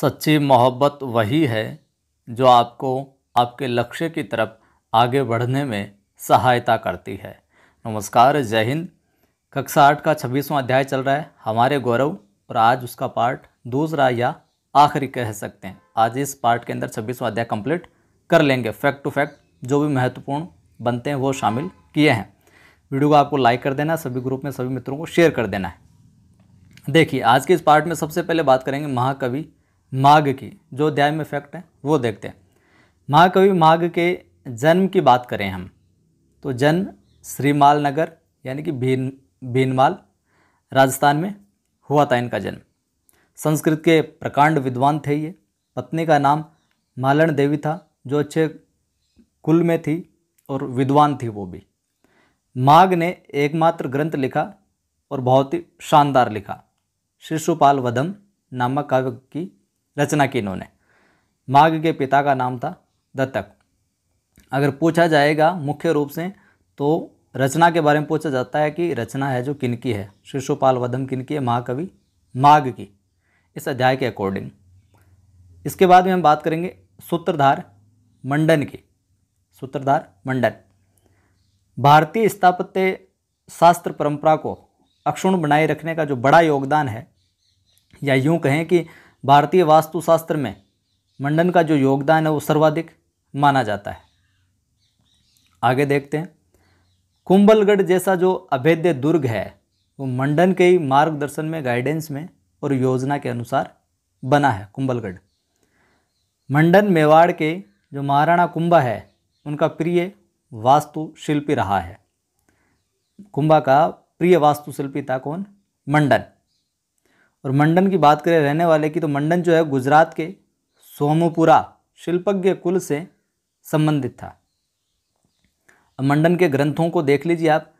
सच्ची मोहब्बत वही है जो आपको आपके लक्ष्य की तरफ आगे बढ़ने में सहायता करती है नमस्कार जय हिंद कक्षा आठ का छब्बीसवां अध्याय चल रहा है हमारे गौरव और आज उसका पार्ट दूसरा या आखिरी कह सकते हैं आज इस पार्ट के अंदर छब्बीसवां अध्याय कंप्लीट कर लेंगे फैक्ट टू फैक्ट जो भी महत्वपूर्ण बनते हैं वो शामिल किए हैं वीडियो को आपको लाइक कर देना है सभी ग्रुप में सभी मित्रों को शेयर कर देना है देखिए आज के इस पार्ट में सबसे पहले बात करेंगे महाकवि माघ की जो अध्याय में फैक्ट है वो देखते हैं महाकवि माघ के जन्म की बात करें हम तो जन्म श्रीमाल नगर यानी कि भीन भीनमाल राजस्थान में हुआ था इनका जन्म संस्कृत के प्रकांड विद्वान थे ये पत्नी का नाम मालन देवी था जो अच्छे कुल में थी और विद्वान थी वो भी माघ ने एकमात्र ग्रंथ लिखा और बहुत ही शानदार लिखा शिशुपाल वधम नामक काव्य की रचना की इन्होंने माघ के पिता का नाम था दत्तक अगर पूछा जाएगा मुख्य रूप से तो रचना के बारे में पूछा जाता है कि रचना है जो किनकी है शिशुपाल वधम किनकी है महाकवि माघ की इस अध्याय के अकॉर्डिंग इसके बाद में हम बात करेंगे सूत्रधार मंडन की सूत्रधार मंडन भारतीय स्थापत्य शास्त्र परंपरा को अक्षुण बनाए रखने का जो बड़ा योगदान है या यूँ कहें कि भारतीय वास्तुशास्त्र में मंडन का जो योगदान है वो सर्वाधिक माना जाता है आगे देखते हैं कुंभलगढ़ जैसा जो अभेद्य दुर्ग है वो मंडन के ही मार्गदर्शन में गाइडेंस में और योजना के अनुसार बना है कुंभलगढ़ मंडन मेवाड़ के जो महाराणा कुंभा है उनका प्रिय वास्तुशिल्पी रहा है कुंभा का प्रिय वास्तुशिल्पी था कौन मंडन और मंडन की बात करें रहने वाले की तो मंडन जो है गुजरात के सोमपुरा शिल्पज्ञ कुल से संबंधित था मंडन के ग्रंथों को देख लीजिए आप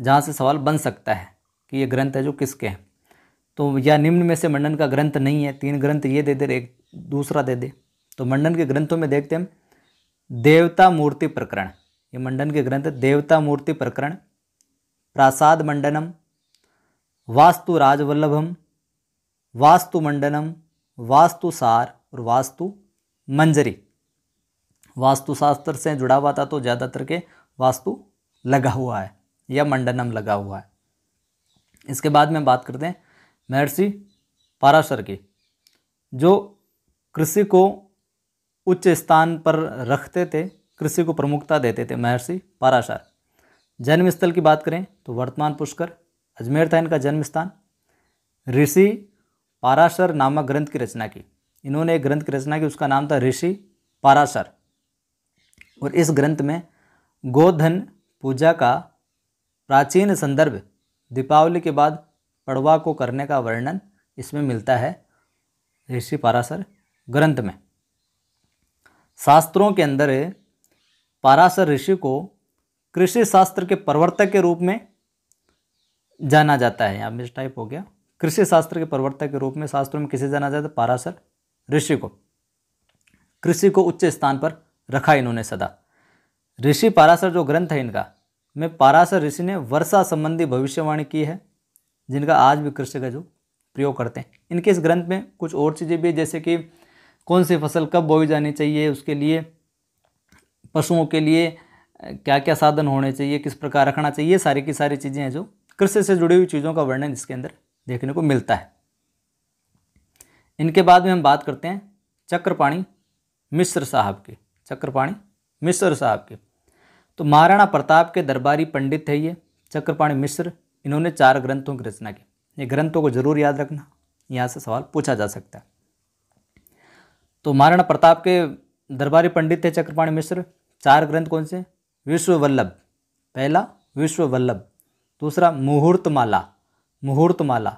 जहाँ से सवाल बन सकता है कि ये ग्रंथ है जो किसके हैं तो या निम्न में से मंडन का ग्रंथ नहीं है तीन ग्रंथ ये दे दे एक दूसरा दे दे तो मंडन के ग्रंथों में देखते हैं देवता मूर्ति प्रकरण ये मंडन के ग्रंथ देवता मूर्ति प्रकरण प्रासाद मंडनम वास्तु राजवल्लभम वास्तुमंडलम वास्तुसार और वास्तु मंजरी वास्तुशास्त्र से जुड़ा हुआ था तो ज़्यादातर के वास्तु लगा हुआ है या मंडनम लगा हुआ है इसके बाद में बात करते हैं महर्षि पाराशर की जो कृषि को उच्च स्थान पर रखते थे कृषि को प्रमुखता देते थे महर्षि पाराशर जन्म स्थल की बात करें तो वर्तमान पुष्कर अजमेर था इनका जन्म स्थान ऋषि पाराशर नामक ग्रंथ की रचना की इन्होंने एक ग्रंथ की रचना की उसका नाम था ऋषि पाराशर और इस ग्रंथ में गोधन पूजा का प्राचीन संदर्भ दीपावली के बाद पड़वा को करने का वर्णन इसमें मिलता है ऋषि पाराशर ग्रंथ में शास्त्रों के अंदर पाराशर ऋषि को कृषि शास्त्र के प्रवर्तक के रूप में जाना जाता है यहाँ मिस टाइप हो गया कृषि शास्त्र के प्रवर्तक के रूप में शास्त्रों में किसे जाना जाता है पाराशर ऋषि को कृषि को उच्च स्थान पर रखा इन्होंने सदा ऋषि पाराशर जो ग्रंथ है इनका में पाराशर ऋषि ने वर्षा संबंधी भविष्यवाणी की है जिनका आज भी कृषि का जो प्रयोग करते हैं इनके इस ग्रंथ में कुछ और चीज़ें भी जैसे कि कौन सी फसल कब बोई जानी चाहिए उसके लिए पशुओं के लिए क्या क्या साधन होने चाहिए किस प्रकार रखना चाहिए सारी की सारी चीज़ें हैं जो कृषि से जुड़ी हुई चीज़ों का वर्णन इसके अंदर देखने को मिलता है इनके बाद में हम बात करते हैं चक्रपाणी मिश्र साहब के चक्रपाणी मिश्र साहब के तो महाराणा प्रताप के दरबारी पंडित थे ये चक्रपाणी मिश्र इन्होंने चार ग्रंथों की रचना की ये ग्रंथों को जरूर याद रखना यहाँ से सवाल पूछा जा सकता है तो महाराणा प्रताप के दरबारी पंडित थे चक्रपाणी मिश्र चार ग्रंथ कौन से विश्ववल्लभ पहला विश्ववल्लभ दूसरा मुहूर्तमाला मुहूर्तमाला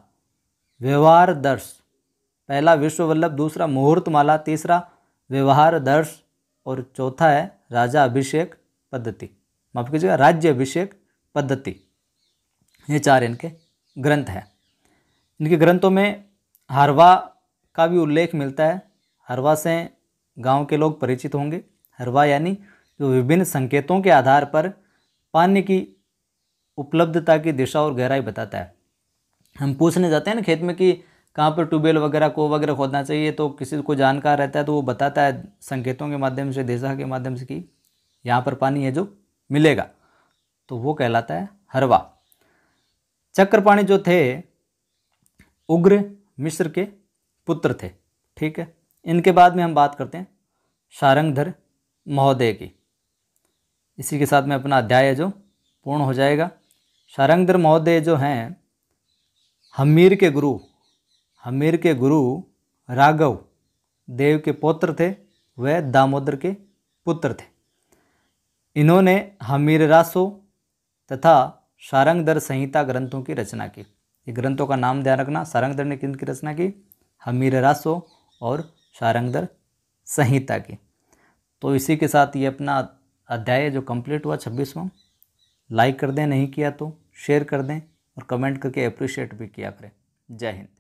व्यवहार दर्श पहला विश्ववल्लभ दूसरा मुहूर्तमाला तीसरा व्यवहार दर्श और चौथा है राजा अभिषेक पद्धति माफ कीजिएगा राज्य अभिषेक पद्धति ये चार इनके ग्रंथ हैं इनके ग्रंथों में हरवा का भी उल्लेख मिलता है हरवा से गांव के लोग परिचित होंगे हरवा यानी जो विभिन्न संकेतों के आधार पर पानी की उपलब्धता की दिशा और गहराई बताता है हम पूछने जाते हैं ना खेत में कि कहाँ पर ट्यूबवेल वगैरह को वगैरह खोदना चाहिए तो किसी को जानकार रहता है तो वो बताता है संकेतों के माध्यम से देशा के माध्यम से कि यहाँ पर पानी है जो मिलेगा तो वो कहलाता है हरवा चक्रपाणी जो थे उग्र मिश्र के पुत्र थे ठीक है इनके बाद में हम बात करते हैं शारंगधर महोदय की इसी के साथ में अपना अध्याय जो पूर्ण हो जाएगा शारंगधर महोदय जो हैं हमीर के गुरु हमीर के गुरु राघव देव के पौत्र थे वह दामोदर के पुत्र थे इन्होंने हमीर रासो तथा सारंगदर संहिता ग्रंथों की रचना की ये ग्रंथों का नाम ध्यान रखना सारंगदर ने किन की रचना की हमीर रासो और सारंगदर संहिता की तो इसी के साथ ये अपना अध्याय जो कंप्लीट हुआ छब्बीसवा लाइक कर दें नहीं किया तो शेयर कर दें और कमेंट करके अप्रिशिएट भी किया करें जय हिंद